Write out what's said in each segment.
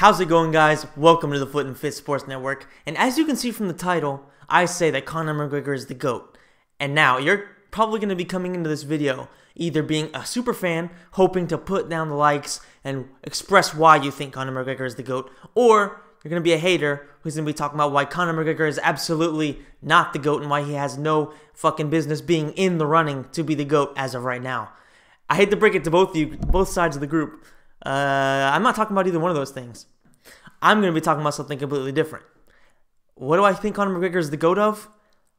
How's it going, guys? Welcome to the Foot and Fist Sports Network. And as you can see from the title, I say that Conor McGregor is the GOAT. And now, you're probably going to be coming into this video either being a super fan, hoping to put down the likes and express why you think Conor McGregor is the GOAT, or you're going to be a hater who's going to be talking about why Conor McGregor is absolutely not the GOAT and why he has no fucking business being in the running to be the GOAT as of right now. I hate to break it to both of you, both sides of the group, uh, I'm not talking about either one of those things. I'm going to be talking about something completely different. What do I think Conor McGregor is the goat of?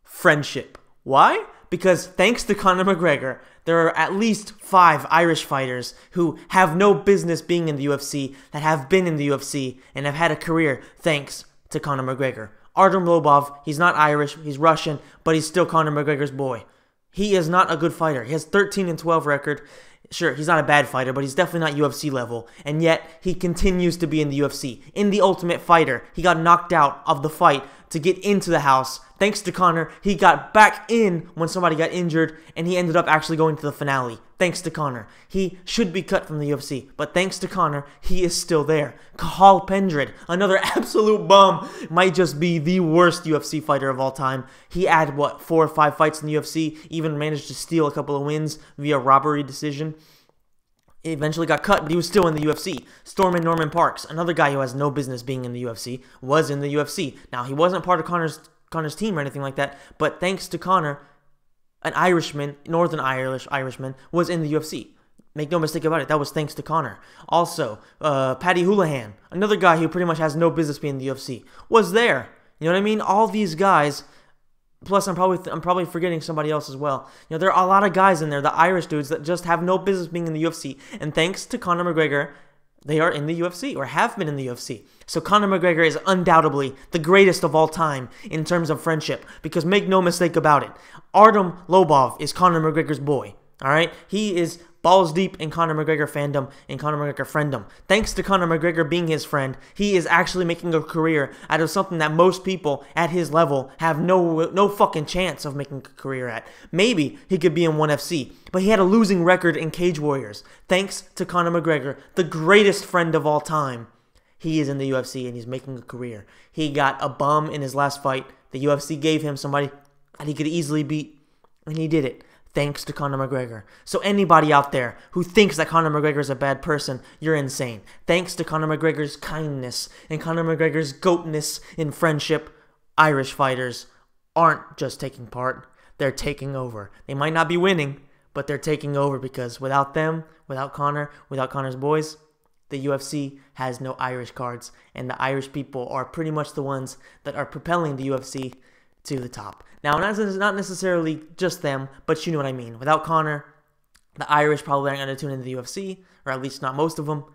Friendship. Why? Because thanks to Conor McGregor, there are at least five Irish fighters who have no business being in the UFC that have been in the UFC and have had a career thanks to Conor McGregor. Artem Lobov, he's not Irish, he's Russian, but he's still Conor McGregor's boy. He is not a good fighter. He has 13 and 12 record. Sure, he's not a bad fighter, but he's definitely not UFC level. And yet, he continues to be in the UFC. In The Ultimate Fighter, he got knocked out of the fight to get into the house. Thanks to Connor, he got back in when somebody got injured, and he ended up actually going to the finale. Thanks to Connor. He should be cut from the UFC, but thanks to Connor, he is still there. Kahal Pendred, another absolute bum, might just be the worst UFC fighter of all time. He had, what, four or five fights in the UFC, even managed to steal a couple of wins via robbery decision eventually got cut, but he was still in the UFC. and Norman Parks, another guy who has no business being in the UFC, was in the UFC. Now he wasn't part of Connor's Connor's team or anything like that, but thanks to Connor, an Irishman, Northern Irish Irishman, was in the UFC. Make no mistake about it, that was thanks to Connor. Also, uh, Paddy Houlihan, another guy who pretty much has no business being in the UFC, was there. You know what I mean? All these guys Plus, I'm probably I'm probably forgetting somebody else as well. You know, there are a lot of guys in there, the Irish dudes that just have no business being in the UFC. And thanks to Conor McGregor, they are in the UFC or have been in the UFC. So Conor McGregor is undoubtedly the greatest of all time in terms of friendship. Because make no mistake about it, Artem Lobov is Conor McGregor's boy. All right, he is balls deep in Conor McGregor fandom and Conor McGregor friendom. Thanks to Conor McGregor being his friend, he is actually making a career out of something that most people at his level have no no fucking chance of making a career at. Maybe he could be in 1FC, but he had a losing record in Cage Warriors. Thanks to Conor McGregor, the greatest friend of all time, he is in the UFC and he's making a career. He got a bum in his last fight. The UFC gave him somebody that he could easily beat, and he did it thanks to Conor McGregor. So anybody out there who thinks that Conor McGregor is a bad person, you're insane. Thanks to Conor McGregor's kindness and Conor McGregor's goatness in friendship, Irish fighters aren't just taking part, they're taking over. They might not be winning, but they're taking over because without them, without Conor, without Conor's boys, the UFC has no Irish cards, and the Irish people are pretty much the ones that are propelling the UFC to the top. Now, not, necessarily just them, but you know what I mean. Without Connor, the Irish probably aren't going to tune into the UFC, or at least not most of them.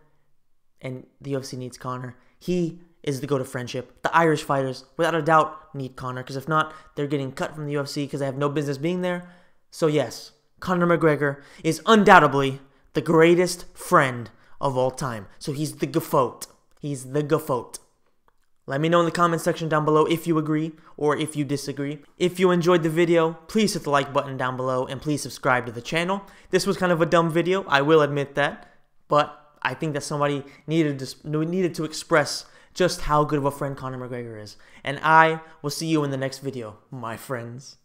And the UFC needs Connor. He is the go to friendship. The Irish fighters, without a doubt, need Connor because if not, they're getting cut from the UFC because they have no business being there. So, yes, Conor McGregor is undoubtedly the greatest friend of all time. So, he's the gafote. He's the gafote. Let me know in the comment section down below if you agree or if you disagree. If you enjoyed the video, please hit the like button down below and please subscribe to the channel. This was kind of a dumb video, I will admit that, but I think that somebody needed to, needed to express just how good of a friend Conor McGregor is. And I will see you in the next video, my friends.